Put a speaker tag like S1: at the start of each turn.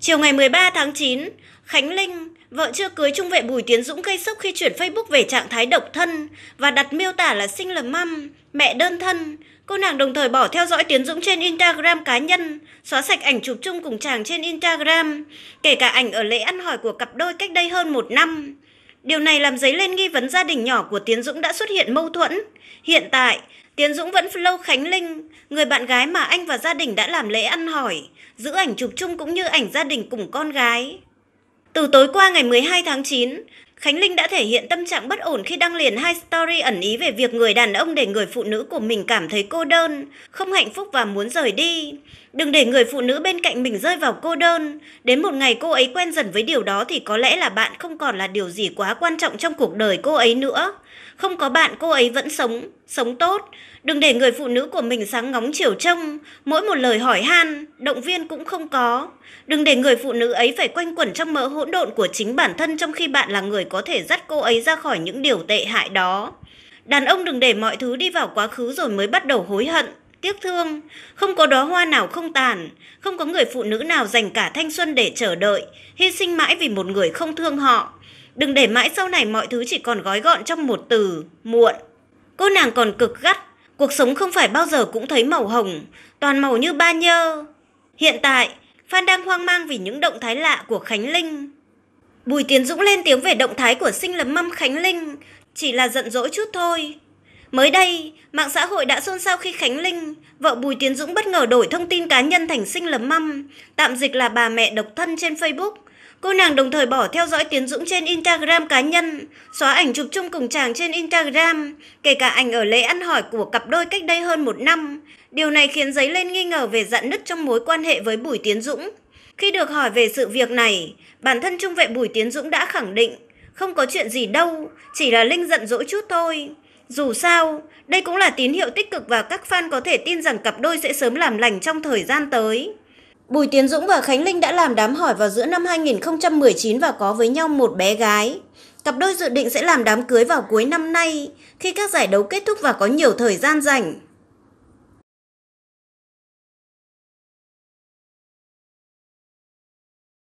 S1: Chiều ngày 13 tháng 9, Khánh Linh, vợ chưa cưới trung vệ Bùi Tiến Dũng gây sốc khi chuyển Facebook về trạng thái độc thân và đặt miêu tả là sinh lầm măm, mẹ đơn thân. Cô nàng đồng thời bỏ theo dõi Tiến Dũng trên Instagram cá nhân, xóa sạch ảnh chụp chung cùng chàng trên Instagram, kể cả ảnh ở lễ ăn hỏi của cặp đôi cách đây hơn một năm. Điều này làm dấy lên nghi vấn gia đình nhỏ của Tiến Dũng đã xuất hiện mâu thuẫn. Hiện tại, Tiến Dũng vẫn flow Khánh Linh, người bạn gái mà anh và gia đình đã làm lễ ăn hỏi, giữ ảnh chụp chung cũng như ảnh gia đình cùng con gái. Từ tối qua ngày 12 tháng 9, Khánh Linh đã thể hiện tâm trạng bất ổn khi đăng liền hai story ẩn ý về việc người đàn ông để người phụ nữ của mình cảm thấy cô đơn, không hạnh phúc và muốn rời đi. Đừng để người phụ nữ bên cạnh mình rơi vào cô đơn. Đến một ngày cô ấy quen dần với điều đó thì có lẽ là bạn không còn là điều gì quá quan trọng trong cuộc đời cô ấy nữa. Không có bạn cô ấy vẫn sống, sống tốt. Đừng để người phụ nữ của mình sáng ngóng chiều trông, mỗi một lời hỏi han, động viên cũng không có. Đừng để người phụ nữ ấy phải quanh quẩn trong mỡ hỗn độn của chính bản thân trong khi bạn là người có thể dắt cô ấy ra khỏi những điều tệ hại đó. Đàn ông đừng để mọi thứ đi vào quá khứ rồi mới bắt đầu hối hận tiếc thương không có đóa hoa nào không tàn không có người phụ nữ nào dành cả thanh xuân để chờ đợi hy sinh mãi vì một người không thương họ đừng để mãi sau này mọi thứ chỉ còn gói gọn trong một từ muộn cô nàng còn cực gắt cuộc sống không phải bao giờ cũng thấy màu hồng toàn màu như ba nhơ hiện tại phan đang hoang mang vì những động thái lạ của khánh linh bùi tiến dũng lên tiếng về động thái của sinh lập mâm khánh linh chỉ là giận dỗi chút thôi mới đây mạng xã hội đã xôn xao khi khánh linh vợ bùi tiến dũng bất ngờ đổi thông tin cá nhân thành sinh lấm măm tạm dịch là bà mẹ độc thân trên facebook cô nàng đồng thời bỏ theo dõi tiến dũng trên instagram cá nhân xóa ảnh chụp chung cùng chàng trên instagram kể cả ảnh ở lễ ăn hỏi của cặp đôi cách đây hơn một năm điều này khiến giấy lên nghi ngờ về dạn nứt trong mối quan hệ với bùi tiến dũng khi được hỏi về sự việc này bản thân trung vệ bùi tiến dũng đã khẳng định không có chuyện gì đâu chỉ là linh giận dỗi chút thôi dù sao, đây cũng là tín hiệu tích cực và các fan có thể tin rằng cặp đôi sẽ sớm làm lành trong thời gian tới. Bùi Tiến Dũng và Khánh Linh đã làm đám hỏi vào giữa năm 2019 và có với nhau một bé gái. Cặp đôi dự định sẽ làm đám cưới vào cuối năm nay, khi các giải đấu kết thúc và có nhiều thời gian rảnh.